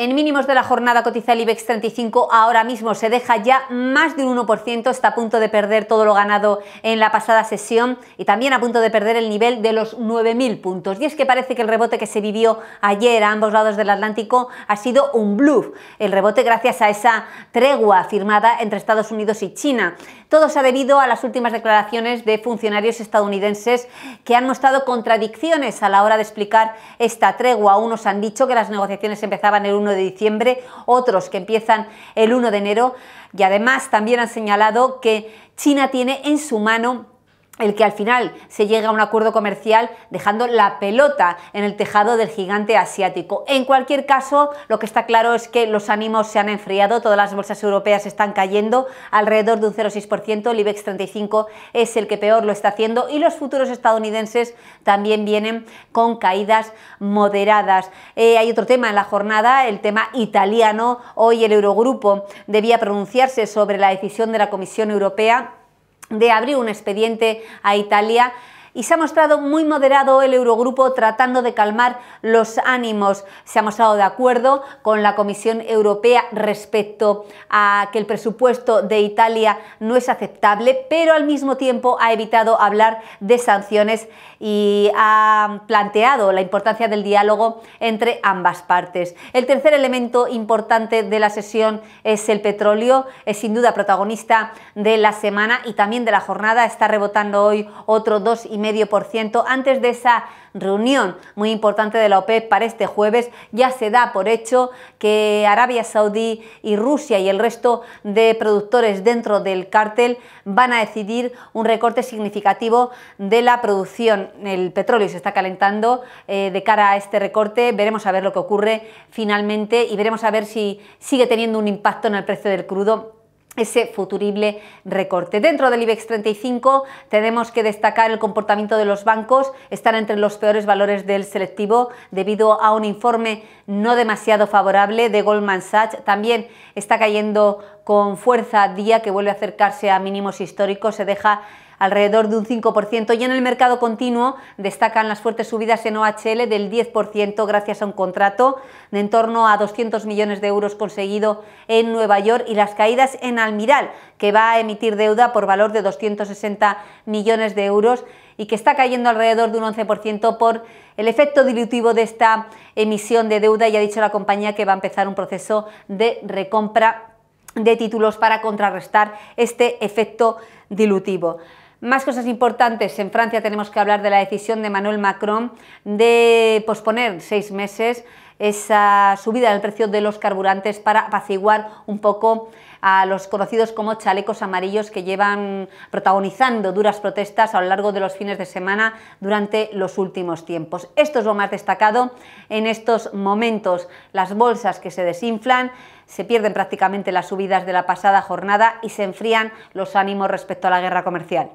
En mínimos de la jornada cotiza el IBEX 35, ahora mismo se deja ya más de un 1%, está a punto de perder todo lo ganado en la pasada sesión y también a punto de perder el nivel de los 9.000 puntos. Y es que parece que el rebote que se vivió ayer a ambos lados del Atlántico ha sido un bluff, el rebote gracias a esa tregua firmada entre Estados Unidos y China. Todo se ha debido a las últimas declaraciones de funcionarios estadounidenses que han mostrado contradicciones a la hora de explicar esta tregua. Unos han dicho que las negociaciones empezaban en 1 de diciembre, otros que empiezan el 1 de enero y además también han señalado que China tiene en su mano el que al final se llega a un acuerdo comercial dejando la pelota en el tejado del gigante asiático. En cualquier caso, lo que está claro es que los ánimos se han enfriado, todas las bolsas europeas están cayendo alrededor de un 0,6%, el IBEX 35 es el que peor lo está haciendo y los futuros estadounidenses también vienen con caídas moderadas. Eh, hay otro tema en la jornada, el tema italiano. Hoy el Eurogrupo debía pronunciarse sobre la decisión de la Comisión Europea de abrir un expediente a Italia y se ha mostrado muy moderado el Eurogrupo tratando de calmar los ánimos. Se ha mostrado de acuerdo con la Comisión Europea respecto a que el presupuesto de Italia no es aceptable, pero al mismo tiempo ha evitado hablar de sanciones y ha planteado la importancia del diálogo entre ambas partes. El tercer elemento importante de la sesión es el petróleo, es sin duda protagonista de la semana y también de la jornada. Está rebotando hoy otro dos medio por ciento. antes de esa reunión muy importante de la OPEP e para este jueves. Ya se da por hecho que Arabia Saudí y Rusia y el resto de productores dentro del cártel van a decidir un recorte significativo de la producción. El petróleo se está calentando eh, de cara a este recorte. Veremos a ver lo que ocurre finalmente y veremos a ver si sigue teniendo un impacto en el precio del crudo ese futurible recorte. Dentro del IBEX 35 tenemos que destacar el comportamiento de los bancos, están entre los peores valores del selectivo debido a un informe no demasiado favorable de Goldman Sachs. También está cayendo con fuerza día que vuelve a acercarse a mínimos históricos, se deja alrededor de un 5% y en el mercado continuo destacan las fuertes subidas en OHL del 10% gracias a un contrato de en torno a 200 millones de euros conseguido en Nueva York y las caídas en Almiral, que va a emitir deuda por valor de 260 millones de euros y que está cayendo alrededor de un 11% por el efecto dilutivo de esta emisión de deuda y ha dicho la compañía que va a empezar un proceso de recompra de títulos para contrarrestar este efecto dilutivo. Más cosas importantes. En Francia tenemos que hablar de la decisión de Manuel Macron de posponer seis meses esa subida del precio de los carburantes para apaciguar un poco a los conocidos como chalecos amarillos que llevan protagonizando duras protestas a lo largo de los fines de semana durante los últimos tiempos. Esto es lo más destacado en estos momentos, las bolsas que se desinflan, se pierden prácticamente las subidas de la pasada jornada y se enfrían los ánimos respecto a la guerra comercial.